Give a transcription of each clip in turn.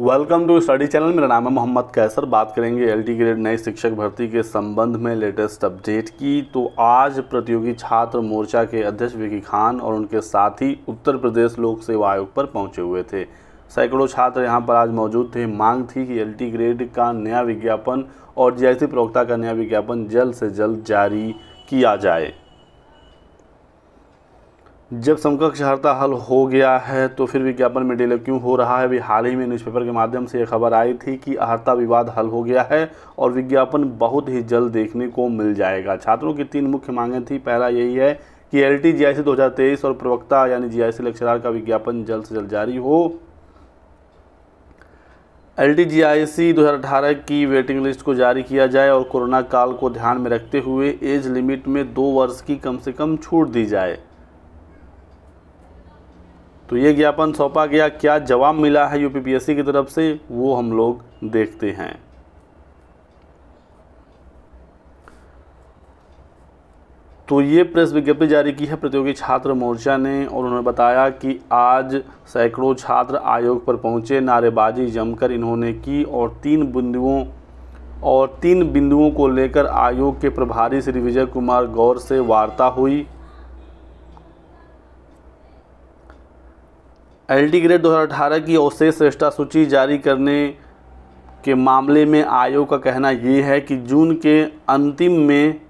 welcome to study channel मेरा नाम है मोहम्मद कैसर बात करेंगे एल टी ग्रेड नए शिक्षक भर्ती के संबंध में लेटेस्ट अपडेट की तो आज प्रतियोगी छात्र मोर्चा के अध्यक्ष विकी खान और उनके साथी उत्तर प्रदेश लोक सेवा आयोग पर पहुंचे हुए थे सैकड़ों छात्र यहां पर आज मौजूद थे मांग थी कि एल टी ग्रेड का नया विज्ञापन और जी प्रवक्ता का नया विज्ञापन जल्द से जल्द जारी किया जाए जब समकक्ष हड़ता हल हो गया है तो फिर विज्ञापन में डिले क्यों हो रहा है अभी हाल ही में न्यूज़पेपर के माध्यम से यह खबर आई थी कि अहर्ता विवाद हल हो गया है और विज्ञापन बहुत ही जल्द देखने को मिल जाएगा छात्रों की तीन मुख्य मांगें थी पहला यही है कि एल टी जी और प्रवक्ता यानी जी लेक्चरार का विज्ञापन जल्द से जल्द जारी हो एल टी जी आई सी दो हज़ार अठारह की वेटिंग लिस्ट को जारी किया जाए और कोरोना काल को ध्यान में रखते हुए एज लिमिट में दो वर्ष की कम से कम छूट दी जाए तो ये ज्ञापन सौंपा गया क्या जवाब मिला है यूपीपीएससी की तरफ से वो हम लोग देखते हैं तो ये प्रेस विज्ञप्ति जारी की है प्रतियोगी छात्र मोर्चा ने और उन्होंने बताया कि आज सैकड़ों छात्र आयोग पर पहुंचे नारेबाजी जमकर इन्होंने की और तीन बिंदुओं और तीन बिंदुओं को लेकर आयोग के प्रभारी श्री विजय कुमार गौर से वार्ता हुई एल टी ग्रेड दो की अवशेष श्रेष्ठा सूची जारी करने के मामले में आयोग का कहना ये है कि जून के अंतिम में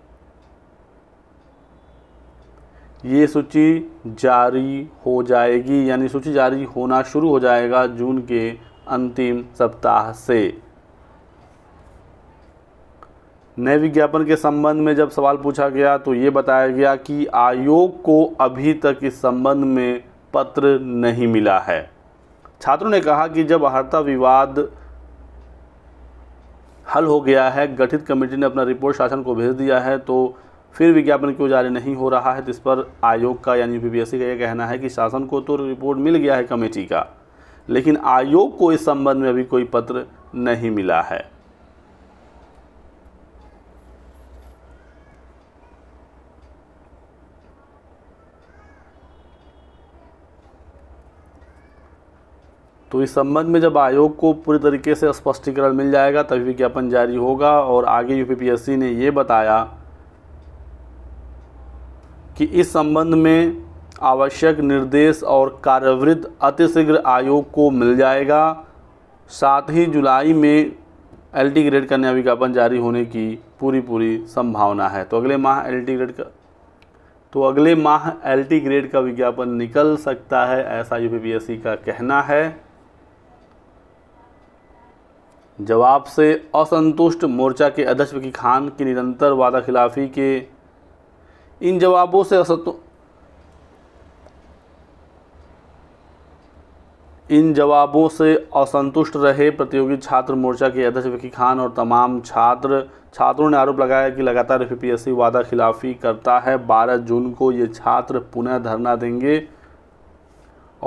ये सूची जारी हो जाएगी यानी सूची जारी होना शुरू हो जाएगा जून के अंतिम सप्ताह से नए विज्ञापन के संबंध में जब सवाल पूछा गया तो ये बताया गया कि आयोग को अभी तक इस संबंध में पत्र नहीं मिला है छात्रों ने कहा कि जब अहर्ता विवाद हल हो गया है गठित कमेटी ने अपना रिपोर्ट शासन को भेज दिया है तो फिर विज्ञापन क्यों जारी नहीं हो रहा है जिस पर आयोग का यानी बीबीएससी का यह कहना है कि शासन को तो रिपोर्ट मिल गया है कमेटी का लेकिन आयोग को इस संबंध में अभी कोई पत्र नहीं मिला है तो इस संबंध में जब आयोग को पूरी तरीके से स्पष्टीकरण मिल जाएगा तभी विज्ञापन जारी होगा और आगे यूपीपीएससी ने ये बताया कि इस संबंध में आवश्यक निर्देश और कार्यवृत्त अतिशीघ्र आयोग को मिल जाएगा साथ ही जुलाई में एल टी ग्रेड का नया विज्ञापन जारी होने की पूरी पूरी संभावना है तो अगले माह एल टी ग्रेड का तो अगले माह एल टी ग्रेड का विज्ञापन निकल सकता है ऐसा यू का कहना है जवाब से असंतुष्ट मोर्चा के अध्यक्ष वकी खान की निरंतर वादा खिलाफी के इन जवाबों से असंतु इन जवाबों से असंतुष्ट रहे प्रतियोगी छात्र मोर्चा के अध्यक्ष वकी खान और तमाम छात्र छात्रों ने आरोप लगाया कि लगातार एफपीएससी वादा खिलाफी करता है 12 जून को ये छात्र पुनः धरना देंगे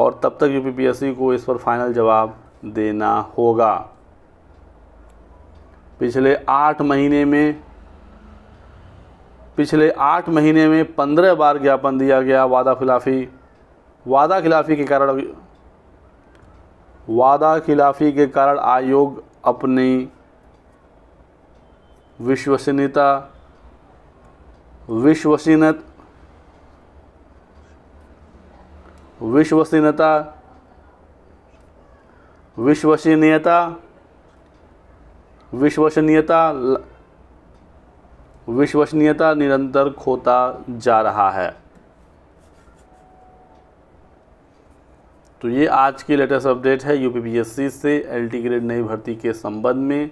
और तब तक यू को इस पर फाइनल जवाब देना होगा पिछले आठ महीने में पिछले आठ महीने में पंद्रह बार ज्ञापन दिया गया वादा खिलाफ़ी वादा खिलाफ़ी के कारण वादा खिलाफ़ी के कारण आयोग अपनी विश्वसनीयता विश्वसनीयत विश्वसनीयता विश्वसनीयता विश्वसनीयता विश्वसनीयता निरंतर खोता जा रहा है तो ये आज की लेटेस्ट अपडेट है यूपीपीएससी से एलटी ग्रेड नई भर्ती के संबंध में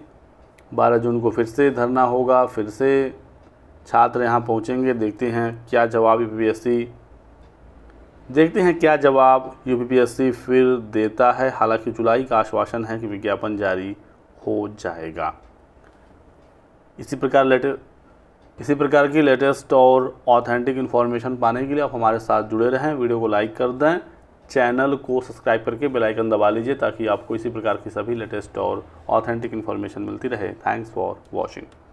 12 जून को फिर से धरना होगा फिर से छात्र यहाँ पहुँचेंगे देखते हैं क्या जवाब यूपीपीएससी देखते हैं क्या जवाब यूपीपीएससी फिर देता है हालांकि जुलाई का आश्वासन है कि विज्ञापन जारी हो जाएगा इसी प्रकार लेटे इसी प्रकार की लेटेस्ट और ऑथेंटिक इन्फॉर्मेशन पाने के लिए आप हमारे साथ जुड़े रहें वीडियो को लाइक कर दें चैनल को सब्सक्राइब करके बेल आइकन दबा लीजिए ताकि आपको इसी प्रकार की सभी लेटेस्ट और ऑथेंटिक इन्फॉर्मेशन मिलती रहे थैंक्स फॉर वॉचिंग